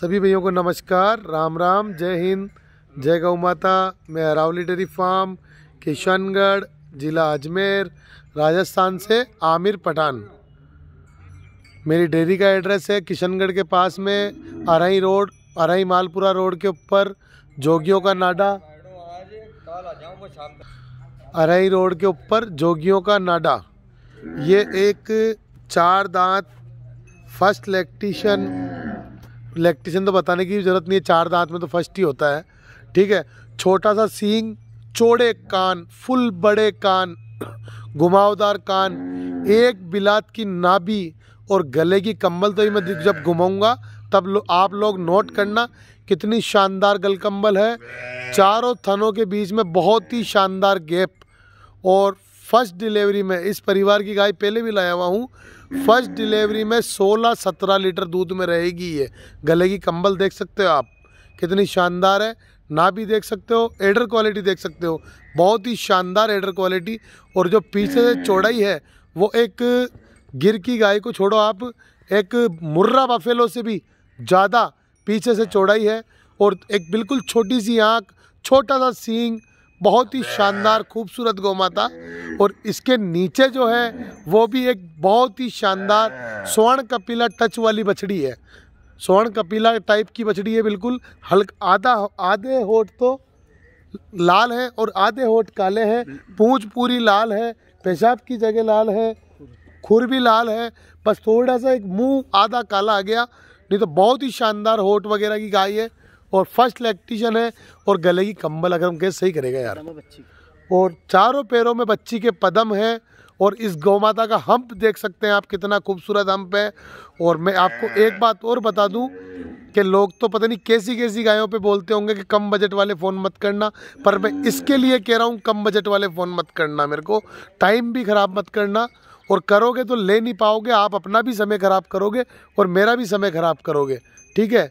सभी भैयों को नमस्कार राम राम जय हिंद जय गौ माता मैं अरावली डेयरी फार्म किशनगढ़ ज़िला अजमेर राजस्थान से आमिर पठान मेरी डेयरी का एड्रेस है किशनगढ़ के पास में अराई रोड अराई मालपुरा रोड के ऊपर जोगियों का नाडा अराई रोड के ऊपर जोगियों का नाडा ये एक चार दांत फर्स्ट इलेक्ट्रिशियन इलेक्ट्रिशियन तो बताने की ज़रूरत नहीं है चार दांत में तो फर्स्ट ही होता है ठीक है छोटा सा सींग चौड़े कान फुल बड़े कान घुमावदार कान एक बिलात की नाभी और गले की कंबल तो ही मैं जब घुमाऊंगा तब लो, आप लोग नोट करना कितनी शानदार गलकम्बल है चारों थनों के बीच में बहुत ही शानदार गैप और फर्स्ट डिलीवरी में इस परिवार की गाय पहले भी लाया हुआ हूँ फर्स्ट डिलीवरी में 16-17 लीटर दूध में रहेगी ये गले की कंबल देख सकते हो आप कितनी शानदार है ना भी देख सकते हो एडर क्वालिटी देख सकते हो बहुत ही शानदार एडर क्वालिटी और जो पीछे से चौड़ाई है वो एक गिर की गाय को छोड़ो आप एक मुर्रा बफेलो से भी ज़्यादा पीछे से चौड़ाई है और एक बिल्कुल छोटी सी आँख छोटा सा सींग बहुत ही शानदार खूबसूरत गौ माता और इसके नीचे जो है वो भी एक बहुत ही शानदार स्वर्ण कपीला टच वाली बछड़ी है स्वर्ण कपीला टाइप की बछड़ी है बिल्कुल हल्का आधा आधे होठ तो लाल है और आधे होठ काले हैं पूंछ पूरी लाल है पेशाब की जगह लाल है खुर भी लाल है बस थोड़ा सा एक मुंह आधा काला आ गया नहीं तो बहुत ही शानदार होठ वगैरह की गाय है और फर्स्ट इलेक्ट्रिशियन है और गले की कंबल अगर हम कहें सही करेगा यार और चारों पैरों में बच्ची के पदम है और इस गौ माता का हम्प देख सकते हैं आप कितना खूबसूरत हम्प है और मैं आपको एक बात और बता दूं कि लोग तो पता नहीं कैसी कैसी गायों पे बोलते होंगे कि कम बजट वाले फ़ोन मत करना पर मैं इसके लिए कह रहा हूँ कम बजट वाले फ़ोन मत करना मेरे को टाइम भी ख़राब मत करना और करोगे तो ले नहीं पाओगे आप अपना भी समय ख़राब करोगे और मेरा भी समय ख़राब करोगे ठीक है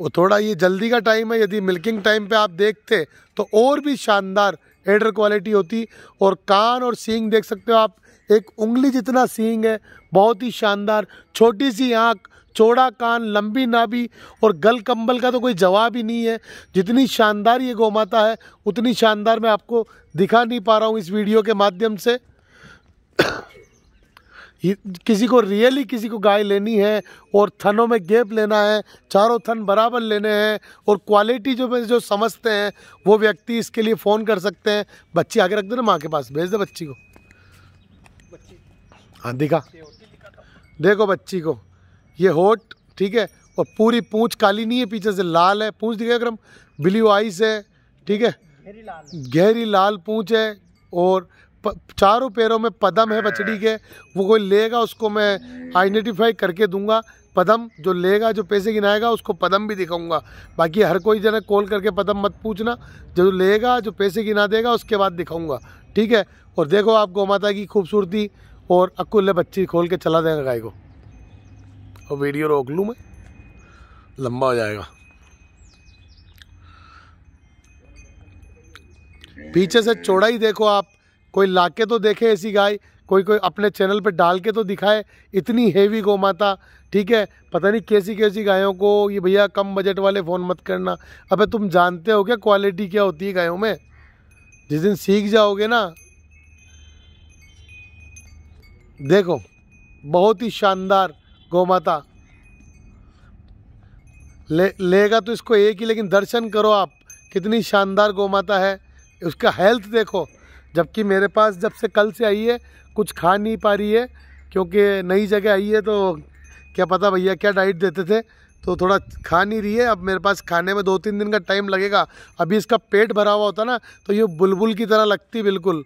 वो थोड़ा ये जल्दी का टाइम है यदि मिल्किंग टाइम पे आप देखते तो और भी शानदार एडर क्वालिटी होती और कान और सींग देख सकते हो आप एक उंगली जितना सींग है बहुत ही शानदार छोटी सी आँख चौड़ा कान लंबी नाभी और गल कंबल का तो कोई जवाब ही नहीं है जितनी शानदार ये गोमाता है उतनी शानदार मैं आपको दिखा नहीं पा रहा हूँ इस वीडियो के माध्यम से किसी को रियली किसी को गाय लेनी है और थनों में गैप लेना है चारों थन बराबर लेने हैं और क्वालिटी जो जो समझते हैं वो व्यक्ति इसके लिए फ़ोन कर सकते हैं बच्ची आगे रख दो ना माँ के पास भेज दे बच्ची को हाँ दिखा देखो बच्ची को ये होट ठीक है और पूरी पूँछ काली नहीं है पीछे से लाल है पूँछ दिखेगा अगर हम ब्लू आइस है ठीक है गहरी लाल पूँछ है और चारों पैरों में पदम है बछड़ी के वो कोई लेगा उसको मैं आइडेंटिफाई करके दूंगा पदम जो लेगा जो पैसे गिनाएगा उसको पदम भी दिखाऊंगा बाकी हर कोई जना कॉल करके पदम मत पूछना जो लेगा जो पैसे गिना देगा उसके बाद दिखाऊंगा ठीक है और देखो आप गौ माता की खूबसूरती और अकुल बच्ची खोल के चला देगा गाय को और वीडियो रोक लूँ मैं लंबा हो जाएगा पीछे से चौड़ाई देखो आप कोई के तो देखे ऐसी गाय कोई कोई अपने चैनल पे डाल के तो दिखाए इतनी हेवी गौ माता ठीक है पता नहीं कैसी कैसी गायों को ये भैया कम बजट वाले फ़ोन मत करना अबे तुम जानते हो क्या क्वालिटी क्या होती है गायों में जिस दिन सीख जाओगे ना देखो बहुत ही शानदार गौ माता ले लेगा तो इसको एक ही लेकिन दर्शन करो आप कितनी शानदार गौ माता है उसका हेल्थ देखो जबकि मेरे पास जब से कल से आई है कुछ खा नहीं पा रही है क्योंकि नई जगह आई है तो क्या पता भैया क्या डाइट देते थे तो थोड़ा खा नहीं रही है अब मेरे पास खाने में दो तीन दिन का टाइम लगेगा अभी इसका पेट भरा हुआ होता ना तो ये बुलबुल की तरह लगती बिल्कुल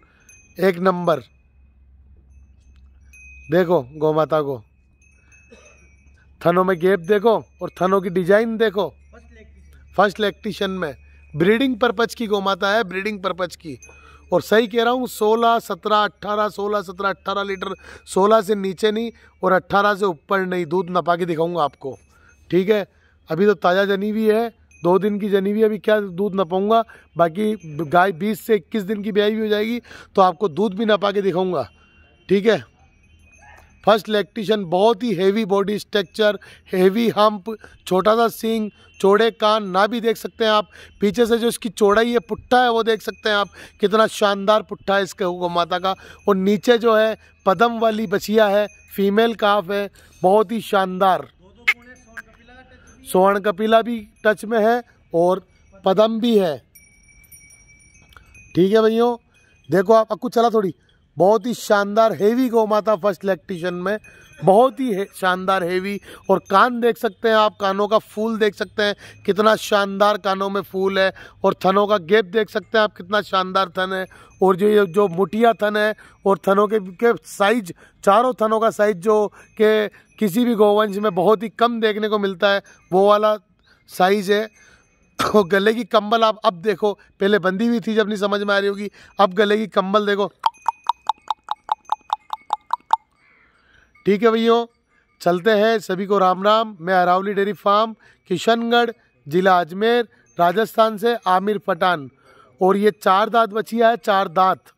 एक नंबर देखो गौ माता को थनों में गेप देखो और थनों की डिजाइन देखो फर्स्ट लेक्टिशन में ब्रीडिंग पर्पज की गौ माता है ब्रीडिंग पर्पज की और सही कह रहा हूँ 16 17 18 16 17 18 लीटर 16 से नीचे नहीं और 18 से ऊपर नहीं दूध नपा के दिखाऊँगा आपको ठीक है अभी तो ताज़ा जनी भी है दो दिन की जनी भी अभी क्या दूध नपाऊँगा बाकी गाय बीस से इक्कीस दिन की ब्याई भी हो जाएगी तो आपको दूध भी नपा के दिखाऊँगा ठीक है फर्स्ट इलेक्ट्रिशियन बहुत ही heavy body structure heavy hump छोटा सा सिंग चौड़े कान ना भी देख सकते हैं आप पीछे से जो इसकी चौड़ाई है पुट्ठा है वो देख सकते हैं आप कितना शानदार पुट्ठा है इसके गौ माता का और नीचे जो है पदम वाली बछिया है फीमेल काफ है बहुत ही शानदार स्वर्ण कपिला भी टच में है और पदम भी है ठीक है भैया देखो आप अक्कू चला थोड़ी बहुत ही शानदार हेवी गौ माता फर्स्ट इलेक्ट्रीशियन में बहुत ही है शानदार हेवी और कान देख सकते हैं आप कानों का फूल देख सकते हैं कितना शानदार कानों में फूल है और थनों का गेप देख सकते हैं आप कितना शानदार थन है और जो ये जो मुठिया थन है और थनों के के साइज चारों थनों का साइज जो के किसी भी गोवंश में बहुत ही कम देखने को मिलता है वो वाला साइज है और गले की कंबल आप अब देखो पहले बंदी हुई थी जब नहीं समझ में आ रही होगी अब गले की कंबल देखो ठीक है भैया चलते हैं सभी को राम राम मैं अरावली डेयरी फार्म किशनगढ़ जिला अजमेर राजस्थान से आमिर पठान और ये चार दांत बचिया है चार दांत